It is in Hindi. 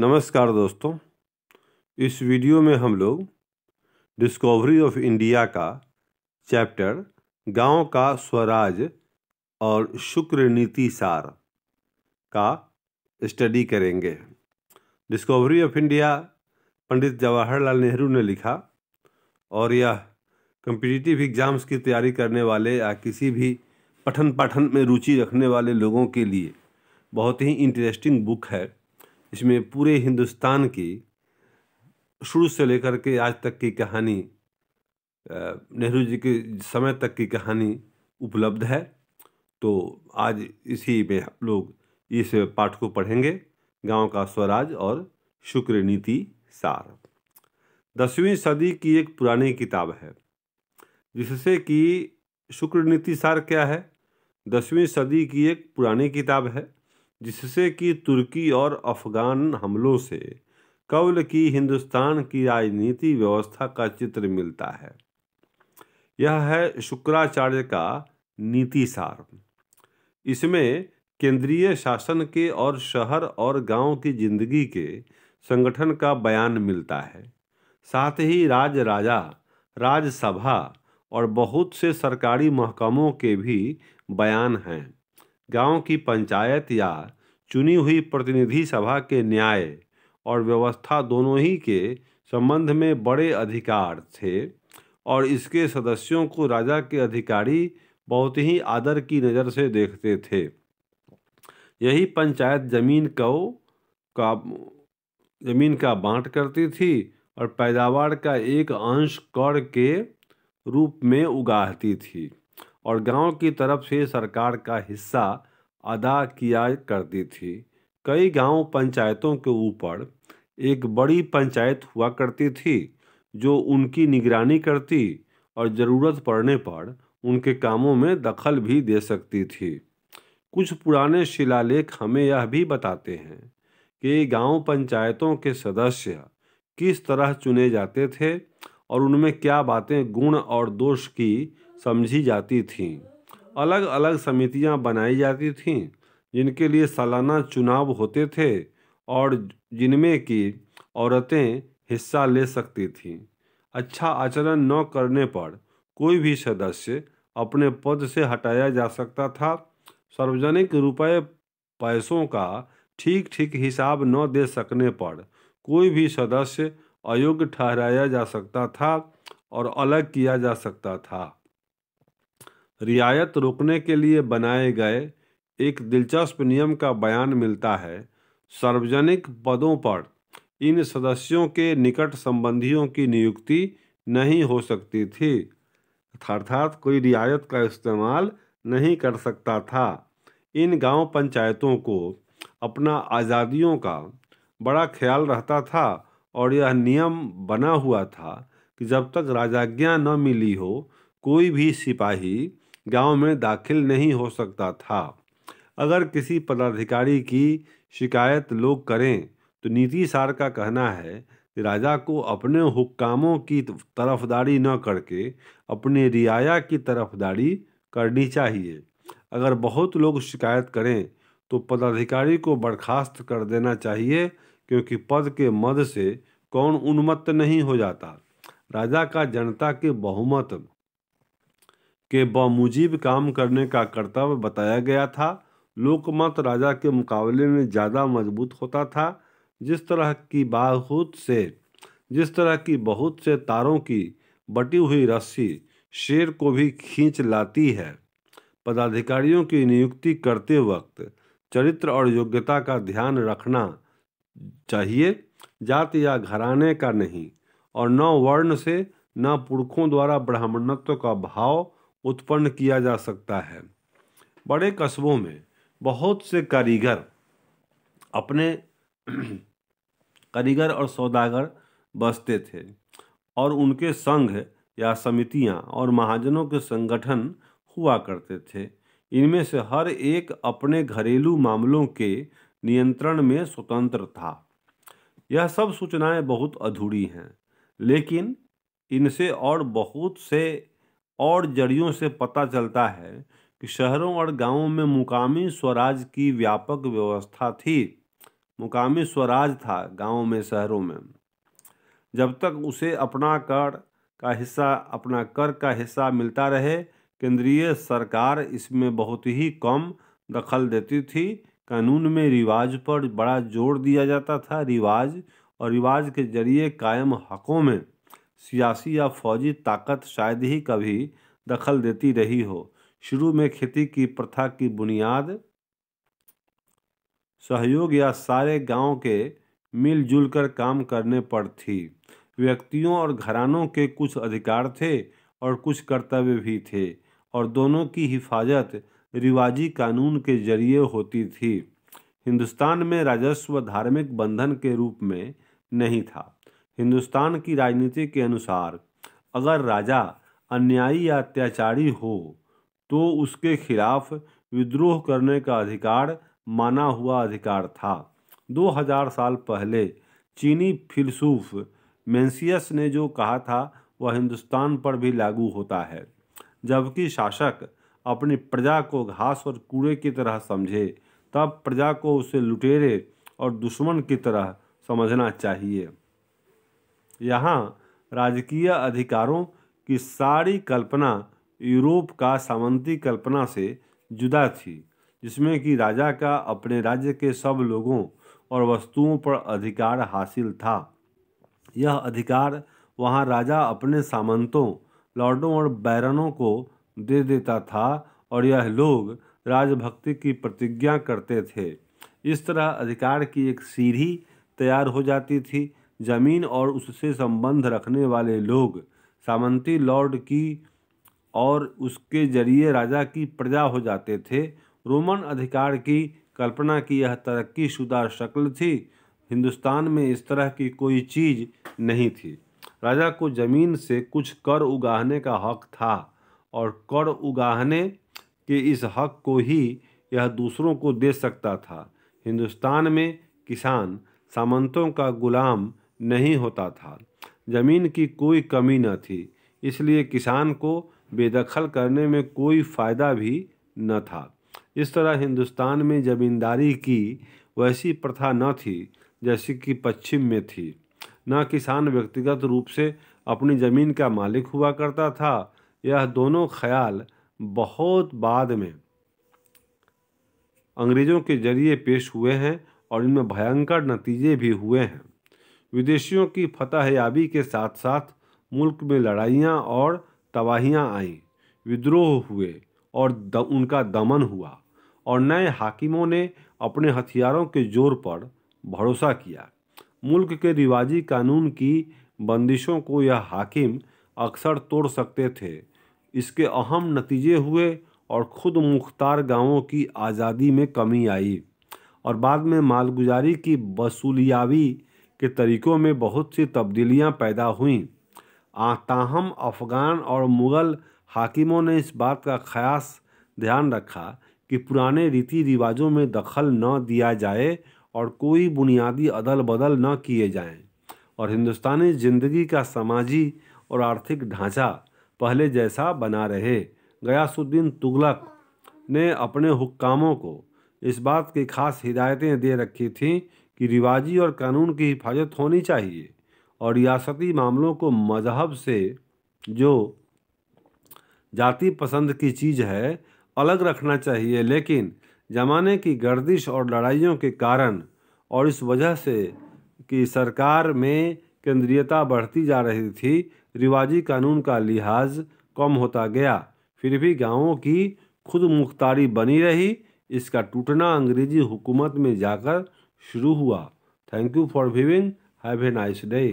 नमस्कार दोस्तों इस वीडियो में हम लोग डिस्कवरी ऑफ इंडिया का चैप्टर गांव का स्वराज और शुक्र नीति सार का स्टडी करेंगे discovery of India Pandit Jawaharlal Nehru ने लिखा और यह कम्पिटिटिव एग्ज़ाम्स की तैयारी करने वाले या किसी भी पठन पाठन में रुचि रखने वाले लोगों के लिए बहुत ही इंटरेस्टिंग बुक है इसमें पूरे हिंदुस्तान की शुरू से लेकर के आज तक की कहानी नेहरू जी के समय तक की कहानी उपलब्ध है तो आज इसी में हम लोग इस पाठ को पढ़ेंगे गांव का स्वराज और शुक्र नीति सार दसवीं सदी की एक पुरानी किताब है जिससे कि शुक्र नीति सार क्या है दसवीं सदी की एक पुरानी किताब है जिससे कि तुर्की और अफगान हमलों से कबल की हिंदुस्तान की राजनीति व्यवस्था का चित्र मिलता है यह है शुक्राचार्य का सार इसमें केंद्रीय शासन के और शहर और गांव की जिंदगी के संगठन का बयान मिलता है साथ ही राज राजा राज्यसभा और बहुत से सरकारी महकमों के भी बयान हैं गांव की पंचायत या चुनी हुई प्रतिनिधि सभा के न्याय और व्यवस्था दोनों ही के संबंध में बड़े अधिकार थे और इसके सदस्यों को राजा के अधिकारी बहुत ही आदर की नज़र से देखते थे यही पंचायत जमीन को का जमीन का बांट करती थी और पैदावार का एक अंश कर के रूप में उगाहती थी और गांव की तरफ से सरकार का हिस्सा अदा किया करती थी कई गांव पंचायतों के ऊपर एक बड़ी पंचायत हुआ करती थी जो उनकी निगरानी करती और ज़रूरत पड़ने पर उनके कामों में दखल भी दे सकती थी कुछ पुराने शिलालेख हमें यह भी बताते हैं कि गांव पंचायतों के सदस्य किस तरह चुने जाते थे और उनमें क्या बातें गुण और दोष की समझी जाती थीं अलग अलग समितियां बनाई जाती थीं जिनके लिए सालाना चुनाव होते थे और जिनमें कि औरतें हिस्सा ले सकती थीं अच्छा आचरण न करने पर कोई भी सदस्य अपने पद से हटाया जा सकता था सार्वजनिक रुपये पैसों का ठीक ठीक हिसाब न दे सकने पर कोई भी सदस्य अयोग्य ठहराया जा सकता था और अलग किया जा सकता था रियायत रोकने के लिए बनाए गए एक दिलचस्प नियम का बयान मिलता है सार्वजनिक पदों पर इन सदस्यों के निकट संबंधियों की नियुक्ति नहीं हो सकती थी अर्थात कोई रियायत का इस्तेमाल नहीं कर सकता था इन गांव पंचायतों को अपना आज़ादियों का बड़ा ख्याल रहता था और यह नियम बना हुआ था कि जब तक राजाज्ञा न मिली हो कोई भी सिपाही गांव में दाखिल नहीं हो सकता था अगर किसी पदाधिकारी की शिकायत लोग करें तो नीति सार का कहना है कि राजा को अपने हुक्कामों की तरफदारी न करके अपने रियाया की तरफदारी करनी चाहिए अगर बहुत लोग शिकायत करें तो पदाधिकारी को बर्खास्त कर देना चाहिए क्योंकि पद के मद से कौन उन्मत्त नहीं हो जाता राजा का जनता के बहुमत के बमुजीब काम करने का कर्तव्य बताया गया था लोकमत राजा के मुकाबले में ज़्यादा मजबूत होता था जिस तरह की बहुत से जिस तरह की बहुत से तारों की बटी हुई रस्सी शेर को भी खींच लाती है पदाधिकारियों की नियुक्ति करते वक्त चरित्र और योग्यता का ध्यान रखना चाहिए जात या घराने का नहीं और न वर्ण से न पुरखों द्वारा ब्राह्मणत्व का भाव उत्पन्न किया जा सकता है बड़े कस्बों में बहुत से कारीगर अपने कारीगर और सौदागर बसते थे और उनके संघ या समितियां और महाजनों के संगठन हुआ करते थे इनमें से हर एक अपने घरेलू मामलों के नियंत्रण में स्वतंत्र था यह सब सूचनाएं बहुत अधूरी हैं लेकिन इनसे और बहुत से और जड़ियों से पता चलता है कि शहरों और गांवों में मुकामी स्वराज की व्यापक व्यवस्था थी मुकामी स्वराज था गांवों में शहरों में जब तक उसे अपना कर का हिस्सा अपना कर का हिस्सा मिलता रहे केंद्रीय सरकार इसमें बहुत ही कम दखल देती थी कानून में रिवाज पर बड़ा जोर दिया जाता था रिवाज और रिवाज के जरिए कायम हकों में सियासी या फौजी ताकत शायद ही कभी दखल देती रही हो शुरू में खेती की प्रथा की बुनियाद सहयोग या सारे गांव के मिलजुल कर काम करने पर थी व्यक्तियों और घरानों के कुछ अधिकार थे और कुछ कर्तव्य भी थे और दोनों की हिफाजत रिवाजी कानून के जरिए होती थी हिंदुस्तान में राजस्व धार्मिक बंधन के रूप में नहीं था हिंदुस्तान की राजनीति के अनुसार अगर राजा अन्यायी या अत्याचारी हो तो उसके खिलाफ विद्रोह करने का अधिकार माना हुआ अधिकार था 2000 साल पहले चीनी फिलसूफ मेंसियस ने जो कहा था वह हिंदुस्तान पर भी लागू होता है जबकि शासक अपनी प्रजा को घास और कूड़े की तरह समझे तब प्रजा को उसे लुटेरे और दुश्मन की तरह समझना चाहिए यहाँ राजकीय अधिकारों की सारी कल्पना यूरोप का सामंती कल्पना से जुदा थी जिसमें कि राजा का अपने राज्य के सब लोगों और वस्तुओं पर अधिकार हासिल था यह अधिकार वहाँ राजा अपने सामंतों लॉर्डों और बैरनों को दे देता था और यह लोग राजभक्ति की प्रतिज्ञा करते थे इस तरह अधिकार की एक सीढ़ी तैयार हो जाती थी जमीन और उससे संबंध रखने वाले लोग सामंती लॉर्ड की और उसके जरिए राजा की प्रजा हो जाते थे रोमन अधिकार की कल्पना की यह तरक्की शुदा शक्ल थी हिंदुस्तान में इस तरह की कोई चीज़ नहीं थी राजा को जमीन से कुछ कर उगाहने का हक था और कर उगाहने के इस हक को ही यह दूसरों को दे सकता था हिंदुस्तान में किसान सामंतों का गुलाम नहीं होता था ज़मीन की कोई कमी न थी इसलिए किसान को बेदखल करने में कोई फ़ायदा भी न था इस तरह हिंदुस्तान में ज़मींदारी की वैसी प्रथा न थी जैसी कि पश्चिम में थी न किसान व्यक्तिगत रूप से अपनी ज़मीन का मालिक हुआ करता था यह दोनों ख्याल बहुत बाद में अंग्रेज़ों के जरिए पेश हुए हैं और इनमें भयंकर नतीजे भी हुए हैं विदेशियों की फतहयाबी के साथ साथ मुल्क में लड़ाइयाँ और तबाहियाँ आईं विद्रोह हुए और द, उनका दमन हुआ और नए हाकिमों ने अपने हथियारों के जोर पर भरोसा किया मुल्क के रिवाजी कानून की बंदिशों को यह हाकिम अक्सर तोड़ सकते थे इसके अहम नतीजे हुए और ख़ुद मुख्तार गांवों की आज़ादी में कमी आई और बाद में मालगुजारी की वसूलियावी के तरीक़ों में बहुत सी तब्दीलियां पैदा हुईं ताहम अफ़गान और मुग़ल हाकिमों ने इस बात का ख़ास ध्यान रखा कि पुराने रीति रिवाजों में दखल न दिया जाए और कोई बुनियादी अदल बदल न किए जाएं और हिंदुस्तानी ज़िंदगी का समाजी और आर्थिक ढांचा पहले जैसा बना रहे गयासुद्दीन तुगलक ने अपने हुक्कामों को इस बात की खास हिदायतें दे रखी थीं कि रिवाजी और कानून की हिफाजत होनी चाहिए और रियासती मामलों को मजहब से जो जाति पसंद की चीज़ है अलग रखना चाहिए लेकिन ज़माने की गर्दिश और लड़ाइयों के कारण और इस वजह से कि सरकार में केंद्रीयता बढ़ती जा रही थी रिवाजी कानून का लिहाज कम होता गया फिर भी गांवों की खुद मुख्तारी बनी रही इसका टूटना अंग्रेजी हुकूमत में जाकर शुरू हुआ thank you for viewing have a nice day